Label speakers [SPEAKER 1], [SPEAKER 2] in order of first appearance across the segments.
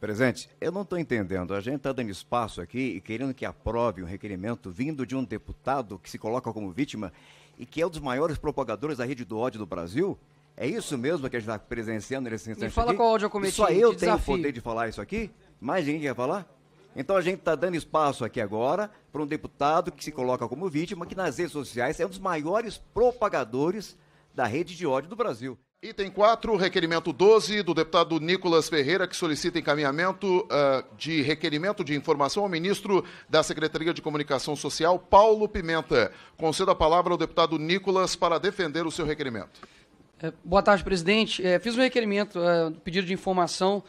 [SPEAKER 1] Presidente, eu não estou entendendo. A gente está dando espaço aqui e querendo que aprove um requerimento vindo de um deputado que se coloca como vítima e que é um dos maiores propagadores da rede do ódio do Brasil? É isso mesmo que a gente está presenciando nesse instante? Me fala aqui? qual ódio eu cometi. só eu tenho o poder de falar isso aqui? Mais ninguém quer falar? Então a gente está dando espaço aqui agora para um deputado que se coloca como vítima, que nas redes sociais é um dos maiores propagadores da rede de ódio do Brasil. Item 4, requerimento 12
[SPEAKER 2] do deputado Nicolas Ferreira, que solicita encaminhamento uh, de requerimento de informação ao ministro da Secretaria de Comunicação Social, Paulo Pimenta. Concedo a palavra ao deputado Nicolas para defender o seu requerimento.
[SPEAKER 3] É, boa tarde, presidente. É, fiz um requerimento, uh, pedido de informação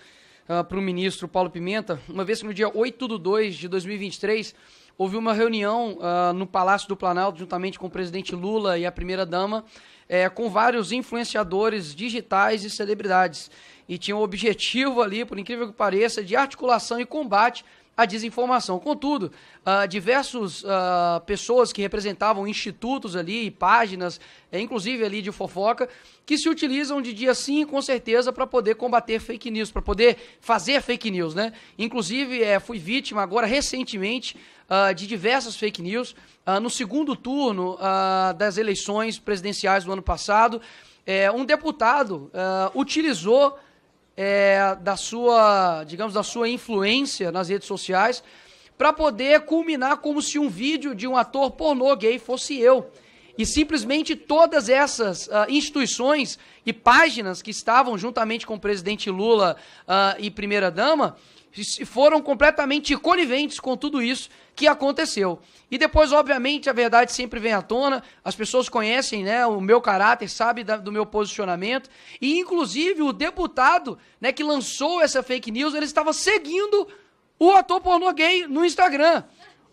[SPEAKER 3] uh, para o ministro Paulo Pimenta, uma vez que no dia 8 de 2 de 2023 houve uma reunião no Palácio do Planalto, juntamente com o presidente Lula e a primeira-dama, é, com vários influenciadores digitais e celebridades. E tinha um objetivo ali, por incrível que pareça, de articulação e combate a desinformação. Contudo, uh, diversos uh, pessoas que representavam institutos ali, páginas, eh, inclusive ali de fofoca, que se utilizam de dia sim, com certeza, para poder combater fake news, para poder fazer fake news, né? Inclusive, é, fui vítima agora recentemente uh, de diversas fake news uh, no segundo turno uh, das eleições presidenciais do ano passado. Eh, um deputado utilizou é, da sua, digamos, da sua influência nas redes sociais, para poder culminar como se um vídeo de um ator pornô gay fosse eu. E simplesmente todas essas uh, instituições e páginas que estavam juntamente com o presidente Lula uh, e primeira-dama foram completamente coniventes com tudo isso que aconteceu. E depois, obviamente, a verdade sempre vem à tona, as pessoas conhecem né, o meu caráter, sabem do meu posicionamento, e inclusive o deputado né, que lançou essa fake news, ele estava seguindo o ator pornô gay no Instagram.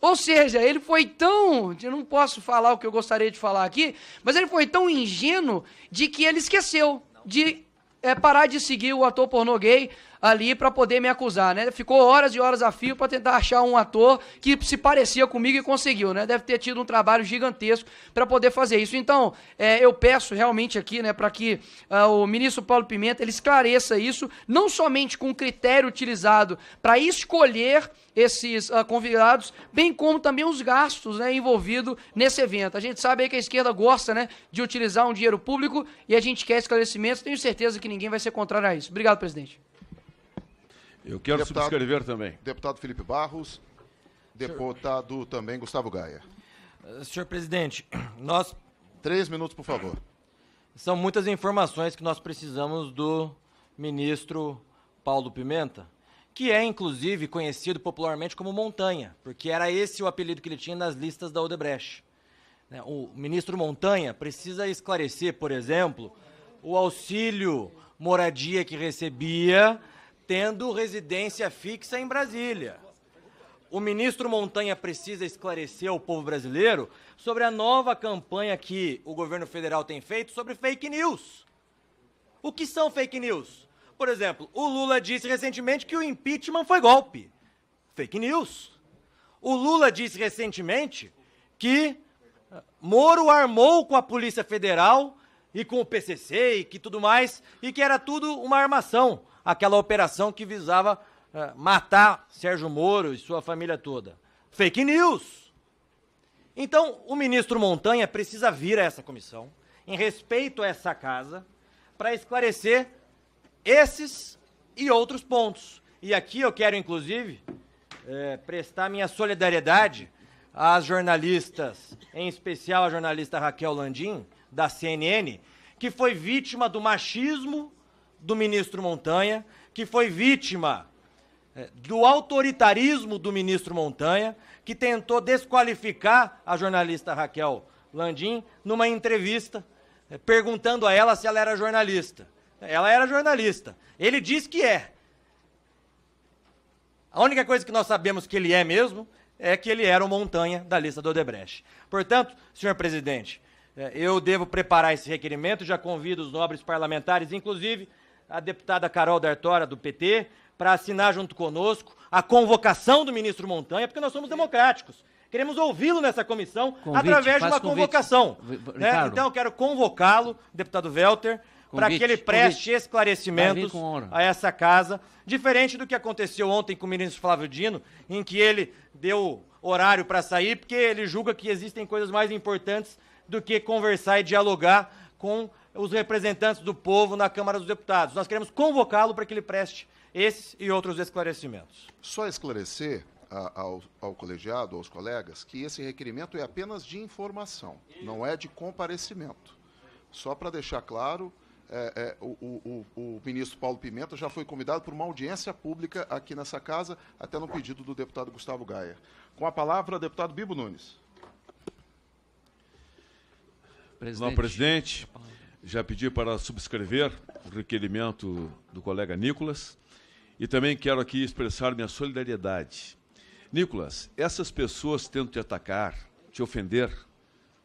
[SPEAKER 3] Ou seja, ele foi tão. Eu não posso falar o que eu gostaria de falar aqui, mas ele foi tão ingênuo de que ele esqueceu de é, parar de seguir o ator pornô gay ali para poder me acusar, né? Ficou horas e horas a fio para tentar achar um ator que se parecia comigo e conseguiu, né? Deve ter tido um trabalho gigantesco para poder fazer isso. Então, é, eu peço realmente aqui, né, para que uh, o ministro Paulo Pimenta ele esclareça isso, não somente com o critério utilizado para escolher esses uh, convidados, bem como também os gastos né, envolvidos nesse evento. A gente sabe que a esquerda gosta né, de utilizar um dinheiro público e a gente quer esclarecimentos. Tenho certeza que ninguém vai ser contrário a isso. Obrigado, presidente.
[SPEAKER 2] Eu quero deputado, subscrever também. Deputado Felipe Barros, deputado Senhor... também Gustavo Gaia.
[SPEAKER 4] Eh, senhor presidente, nós. Três minutos, por favor. São muitas informações que nós precisamos do ministro Paulo Pimenta, que é inclusive conhecido popularmente como Montanha, porque era esse o apelido que ele tinha nas listas da Odebrecht. Né, o ministro Montanha precisa esclarecer, por exemplo, o auxílio moradia que recebia tendo residência fixa em Brasília. O ministro Montanha precisa esclarecer ao povo brasileiro sobre a nova campanha que o governo federal tem feito sobre fake news. O que são fake news? Por exemplo, o Lula disse recentemente que o impeachment foi golpe. Fake news. O Lula disse recentemente que Moro armou com a Polícia Federal e com o PCC e que tudo mais, e que era tudo uma armação aquela operação que visava eh, matar Sérgio Moro e sua família toda. Fake news! Então, o ministro Montanha precisa vir a essa comissão, em respeito a essa casa, para esclarecer esses e outros pontos. E aqui eu quero, inclusive, eh, prestar minha solidariedade às jornalistas, em especial à jornalista Raquel Landim, da CNN, que foi vítima do machismo do ministro Montanha, que foi vítima é, do autoritarismo do ministro Montanha, que tentou desqualificar a jornalista Raquel Landim numa entrevista, é, perguntando a ela se ela era jornalista. Ela era jornalista. Ele diz que é. A única coisa que nós sabemos que ele é mesmo é que ele era o Montanha da lista do Odebrecht. Portanto, senhor presidente, é, eu devo preparar esse requerimento, já convido os nobres parlamentares, inclusive a deputada Carol D'Artora, do PT, para assinar junto conosco a convocação do ministro Montanha, porque nós somos democráticos. Queremos ouvi-lo nessa comissão convite, através de uma convite. convocação. Né? Então, eu quero convocá-lo, deputado Welter, para que ele preste convite. esclarecimentos a essa casa, diferente do que aconteceu ontem com o ministro Flávio Dino, em que ele deu horário para sair, porque ele julga que existem coisas mais importantes do que conversar e dialogar com os representantes do povo na Câmara dos Deputados. Nós queremos convocá-lo para que ele preste esses e outros esclarecimentos.
[SPEAKER 2] Só esclarecer a, ao, ao, colegiado, aos colegas, que esse requerimento é apenas de informação, não é de comparecimento. Só para deixar claro, é, é, o, o, o, ministro Paulo Pimenta já foi convidado por uma audiência pública aqui nessa casa, até no pedido do deputado Gustavo Gaia. Com a palavra, deputado Bibo Nunes.
[SPEAKER 5] Presidente. Não, presidente. Já pedi para subscrever o requerimento do colega Nicolas e também quero aqui expressar minha solidariedade. Nicolas, essas pessoas tentam te atacar, te ofender,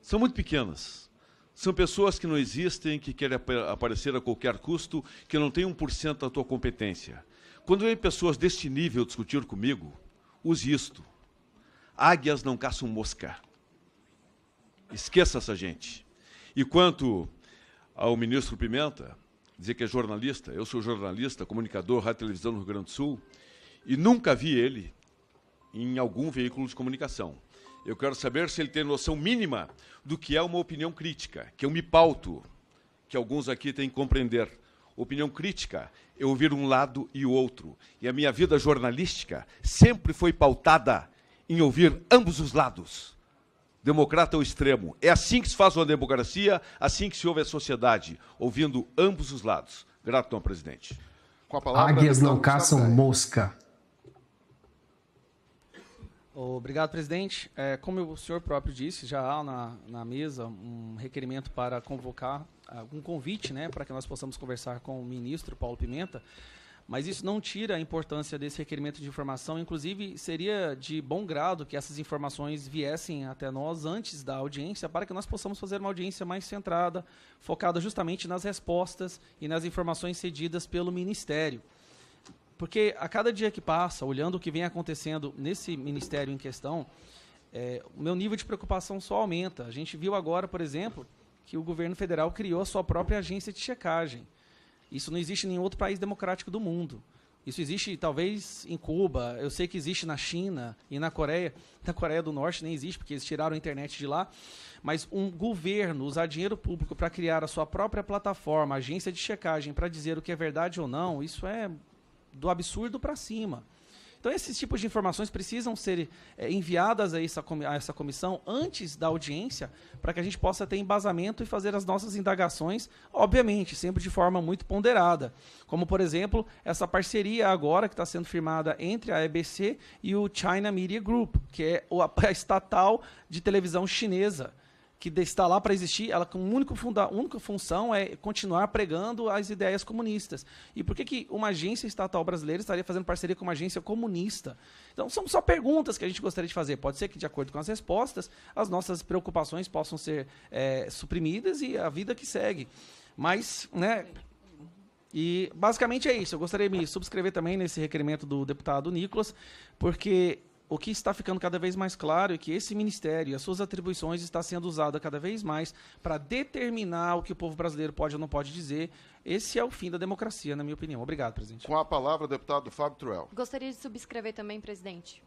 [SPEAKER 5] são muito pequenas. São pessoas que não existem, que querem ap aparecer a qualquer custo, que não têm 1% da tua competência. Quando vem pessoas deste nível discutir comigo, use isto. Águias não caçam mosca. Esqueça essa gente. E quanto ao ministro Pimenta, dizer que é jornalista. Eu sou jornalista, comunicador, rádio e televisão no Rio Grande do Sul, e nunca vi ele em algum veículo de comunicação. Eu quero saber se ele tem noção mínima do que é uma opinião crítica, que eu me pauto, que alguns aqui têm que compreender. Opinião crítica é ouvir um lado e o outro. E a minha vida jornalística sempre foi pautada em ouvir ambos os lados. Democrata ao é extremo. É assim que se faz uma democracia, assim que se ouve a sociedade, ouvindo ambos os lados. Grato, não, presidente.
[SPEAKER 6] Com a palavra, Águias não caçam mosca. Obrigado, presidente. É, como o senhor próprio disse, já há na, na mesa um requerimento para convocar, um convite né, para que nós possamos conversar com o ministro Paulo Pimenta. Mas isso não tira a importância desse requerimento de informação. Inclusive, seria de bom grado que essas informações viessem até nós antes da audiência, para que nós possamos fazer uma audiência mais centrada, focada justamente nas respostas e nas informações cedidas pelo Ministério. Porque a cada dia que passa, olhando o que vem acontecendo nesse Ministério em questão, é, o meu nível de preocupação só aumenta. A gente viu agora, por exemplo, que o governo federal criou a sua própria agência de checagem. Isso não existe em nenhum outro país democrático do mundo. Isso existe talvez em Cuba, eu sei que existe na China e na Coreia. Na Coreia do Norte nem existe, porque eles tiraram a internet de lá. Mas um governo usar dinheiro público para criar a sua própria plataforma, agência de checagem, para dizer o que é verdade ou não, isso é do absurdo para cima. Então, esses tipos de informações precisam ser é, enviadas a essa, a essa comissão antes da audiência, para que a gente possa ter embasamento e fazer as nossas indagações, obviamente, sempre de forma muito ponderada. Como, por exemplo, essa parceria agora que está sendo firmada entre a EBC e o China Media Group, que é a estatal de televisão chinesa que está lá para existir, ela com único funda, única função é continuar pregando as ideias comunistas. E por que, que uma agência estatal brasileira estaria fazendo parceria com uma agência comunista? Então, são só perguntas que a gente gostaria de fazer. Pode ser que, de acordo com as respostas, as nossas preocupações possam ser é, suprimidas e a vida que segue. Mas, né, e basicamente é isso. Eu gostaria de me subscrever também nesse requerimento do deputado Nicolas, porque o que está ficando cada vez mais claro é que esse ministério e as suas atribuições está sendo usada cada vez mais para determinar o que o povo brasileiro pode ou não pode dizer. Esse é o fim da democracia, na minha opinião. Obrigado, presidente. Com a palavra, deputado Fábio Truel.
[SPEAKER 4] Gostaria de subscrever também, presidente.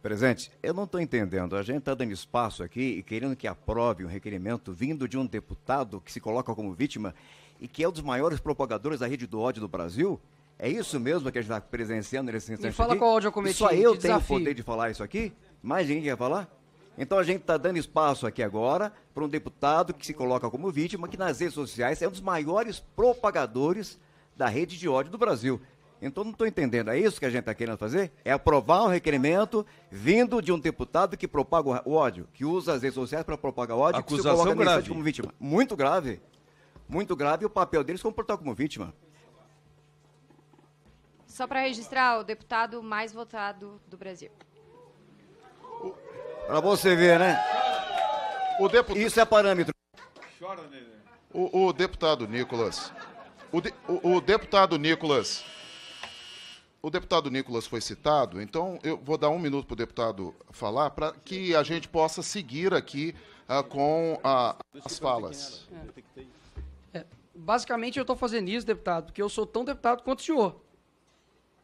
[SPEAKER 1] Presidente, eu não estou entendendo. A gente está dando espaço aqui e querendo que aprove um requerimento vindo de um deputado que se coloca como vítima e que é um dos maiores propagadores da rede do ódio do Brasil. É isso mesmo que a gente está presenciando nesse instante. Me fala aqui? qual ódio eu cometi. E só eu tenho desafio. o poder de falar isso aqui? Mais ninguém quer falar? Então a gente está dando espaço aqui agora para um deputado que se coloca como vítima, que nas redes sociais é um dos maiores propagadores da rede de ódio do Brasil. Então não estou entendendo. É isso que a gente está querendo fazer? É aprovar um requerimento vindo de um deputado que propaga o ódio, que usa as redes sociais para propagar o ódio, Acusação que se coloca grave. como vítima. Muito grave. Muito grave o papel deles comportar como vítima.
[SPEAKER 4] Só para registrar, o deputado mais votado do Brasil.
[SPEAKER 1] Para você ver, né? Deputado... Isso é parâmetro. Chora, O, o deputado
[SPEAKER 2] Nicolas. O, de, o, o deputado Nicolas. O deputado Nicolas foi citado, então eu vou dar um minuto para o deputado falar para que a gente possa seguir aqui uh, com as falas.
[SPEAKER 3] É. É, basicamente eu estou fazendo isso, deputado, porque eu sou tão deputado quanto o senhor.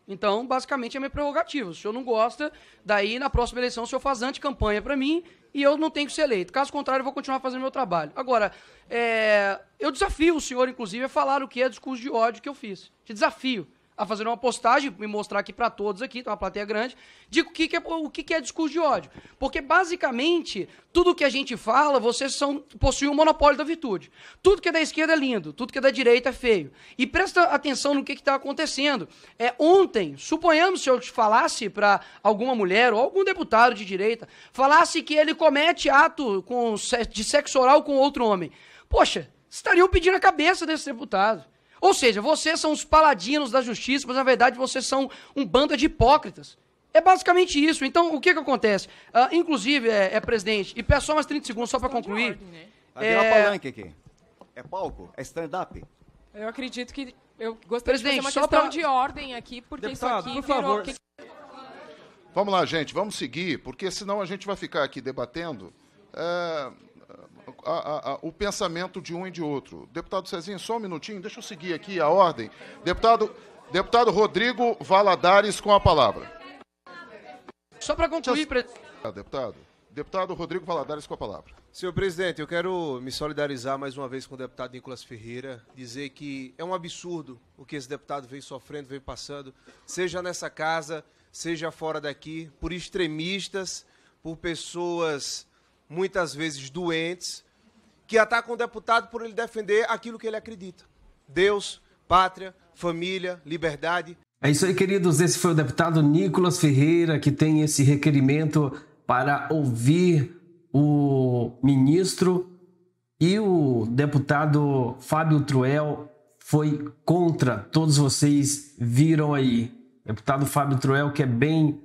[SPEAKER 3] Então, basicamente, é minha prerrogativa. Se o senhor não gosta, daí na próxima eleição o senhor faz anticampanha para mim e eu não tenho que ser eleito. Caso contrário, eu vou continuar fazendo meu trabalho. Agora, é... eu desafio o senhor, inclusive, a falar o que é discurso de ódio que eu fiz. Te desafio a fazer uma postagem, me mostrar aqui para todos aqui, tem tá uma plateia grande, digo o que, que, é, o que, que é discurso de ódio. Porque, basicamente, tudo que a gente fala, vocês são, possuem o um monopólio da virtude. Tudo que é da esquerda é lindo, tudo que é da direita é feio. E presta atenção no que está acontecendo. É Ontem, suponhamos se eu falasse para alguma mulher ou algum deputado de direita, falasse que ele comete ato com, de sexo oral com outro homem. Poxa, estariam pedindo a cabeça desse deputado. Ou seja, vocês são os paladinos da justiça, mas na verdade vocês são um bando de hipócritas. É basicamente isso. Então, o que, que acontece? Uh, inclusive, é, é, presidente, e peço só mais 30 segundos só para concluir. Ordem, né? Tá é... uma palanque
[SPEAKER 1] aqui. É palco? É stand-up?
[SPEAKER 3] Eu acredito que. Eu gostaria presidente, de fazer uma questão pra... de ordem aqui, porque Deputado, isso aqui. Por favor. Virou...
[SPEAKER 2] Vamos lá, gente, vamos seguir, porque senão a gente vai ficar aqui debatendo. Uh a, a, o pensamento de um e de outro. Deputado Cezinho, só um minutinho, deixa eu seguir aqui a ordem. Deputado, deputado Rodrigo Valadares com a palavra. Só para concluir, presidente. Ah, deputado. Deputado Rodrigo Valadares com a palavra. Senhor presidente, eu quero me solidarizar mais uma vez com o deputado Nicolas Ferreira, dizer que é um absurdo o que esse deputado vem sofrendo, vem passando, seja nessa casa, seja fora daqui, por extremistas, por pessoas muitas vezes doentes, que atacam o deputado por ele defender aquilo que ele acredita: Deus, pátria, família, liberdade.
[SPEAKER 6] É isso aí, queridos. Esse foi o deputado Nicolas Ferreira que tem esse requerimento para ouvir o ministro e o deputado Fábio Truel foi contra. Todos vocês viram aí. Deputado Fábio Truel, que é bem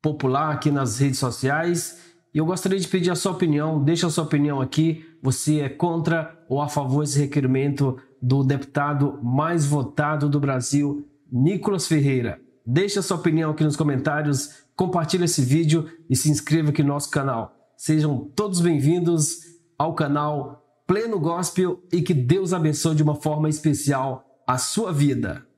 [SPEAKER 6] popular aqui nas redes sociais e eu gostaria de pedir a sua opinião, deixa a sua opinião aqui. Você é contra ou a favor desse requerimento do deputado mais votado do Brasil, Nicolas Ferreira? Deixa a sua opinião aqui nos comentários, compartilha esse vídeo e se inscreva aqui no nosso canal. Sejam todos bem-vindos ao canal Pleno Gospel e que Deus abençoe de uma forma especial a sua vida.